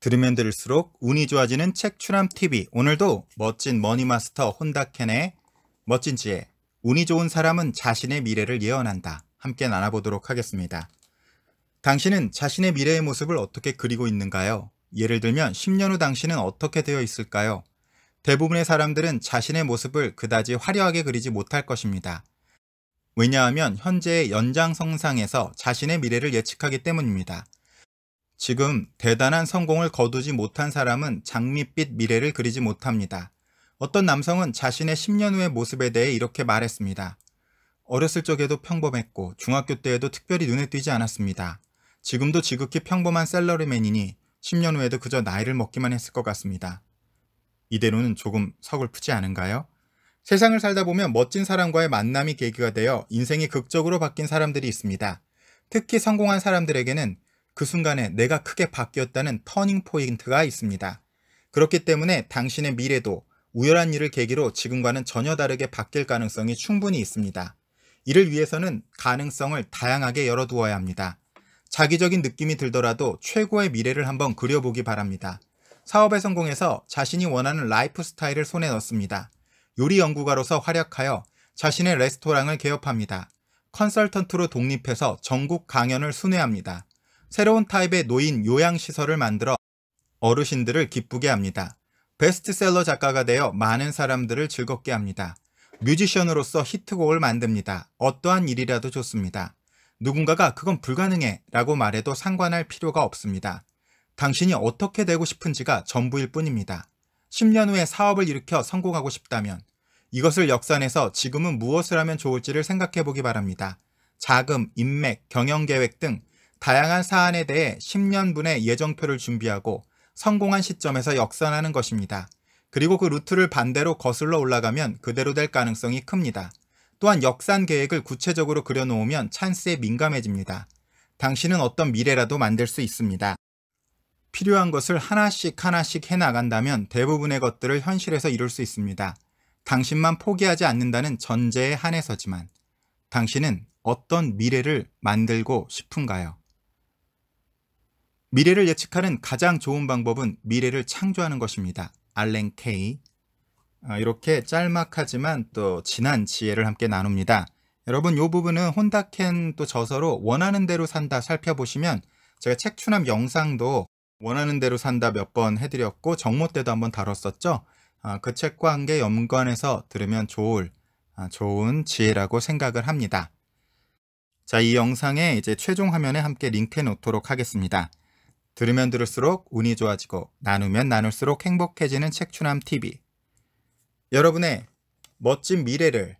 들으면 들을수록 운이 좋아지는 책출람 TV. 오늘도 멋진 머니마스터 혼다캔의 멋진 지혜. 운이 좋은 사람은 자신의 미래를 예언한다. 함께 나눠보도록 하겠습니다. 당신은 자신의 미래의 모습을 어떻게 그리고 있는가요? 예를 들면 10년 후 당신은 어떻게 되어 있을까요? 대부분의 사람들은 자신의 모습을 그다지 화려하게 그리지 못할 것입니다. 왜냐하면 현재의 연장성상에서 자신의 미래를 예측하기 때문입니다. 지금 대단한 성공을 거두지 못한 사람은 장밋빛 미래를 그리지 못합니다. 어떤 남성은 자신의 10년 후의 모습에 대해 이렇게 말했습니다. 어렸을 적에도 평범했고 중학교 때에도 특별히 눈에 띄지 않았습니다. 지금도 지극히 평범한 셀러리맨이니 10년 후에도 그저 나이를 먹기만 했을 것 같습니다. 이대로는 조금 서글프지 않은가요? 세상을 살다 보면 멋진 사람과의 만남이 계기가 되어 인생이 극적으로 바뀐 사람들이 있습니다. 특히 성공한 사람들에게는 그 순간에 내가 크게 바뀌었다는 터닝 포인트가 있습니다. 그렇기 때문에 당신의 미래도 우열한 일을 계기로 지금과는 전혀 다르게 바뀔 가능성이 충분히 있습니다. 이를 위해서는 가능성을 다양하게 열어두어야 합니다. 자기적인 느낌이 들더라도 최고의 미래를 한번 그려보기 바랍니다. 사업에 성공해서 자신이 원하는 라이프 스타일을 손에 넣습니다. 요리 연구가로서 활약하여 자신의 레스토랑을 개업합니다. 컨설턴트로 독립해서 전국 강연을 순회합니다. 새로운 타입의 노인 요양시설을 만들어 어르신들을 기쁘게 합니다. 베스트셀러 작가가 되어 많은 사람들을 즐겁게 합니다. 뮤지션으로서 히트곡을 만듭니다. 어떠한 일이라도 좋습니다. 누군가가 그건 불가능해 라고 말해도 상관할 필요가 없습니다. 당신이 어떻게 되고 싶은지가 전부일 뿐입니다. 10년 후에 사업을 일으켜 성공하고 싶다면 이것을 역산해서 지금은 무엇을 하면 좋을지를 생각해 보기 바랍니다. 자금, 인맥, 경영계획 등 다양한 사안에 대해 10년분의 예정표를 준비하고 성공한 시점에서 역산하는 것입니다. 그리고 그 루트를 반대로 거슬러 올라가면 그대로 될 가능성이 큽니다. 또한 역산 계획을 구체적으로 그려놓으면 찬스에 민감해집니다. 당신은 어떤 미래라도 만들 수 있습니다. 필요한 것을 하나씩 하나씩 해나간다면 대부분의 것들을 현실에서 이룰 수 있습니다. 당신만 포기하지 않는다는 전제에 한해서지만 당신은 어떤 미래를 만들고 싶은가요? 미래를 예측하는 가장 좋은 방법은 미래를 창조하는 것입니다. 알렌 케이. 아, 이렇게 짤막하지만 또 진한 지혜를 함께 나눕니다. 여러분 이 부분은 혼다캔 또 저서로 원하는 대로 산다 살펴보시면 제가 책 추남 영상도 원하는 대로 산다 몇 번 해드렸고 정모 때도 한번 다뤘었죠. 아, 그 책과 함께 연관해서 들으면 좋을 아, 좋은 지혜라고 생각을 합니다. 자, 이 영상에 이제 최종 화면에 함께 링크해 놓도록 하겠습니다. 들으면 들을수록 운이 좋아지고 나누면 나눌수록 행복해지는 책추남 TV. 여러분의 멋진 미래를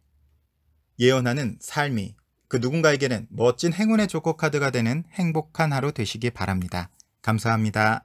예언하는 삶이 그 누군가에게는 멋진 행운의 조커 카드가 되는 행복한 하루 되시기 바랍니다. 감사합니다.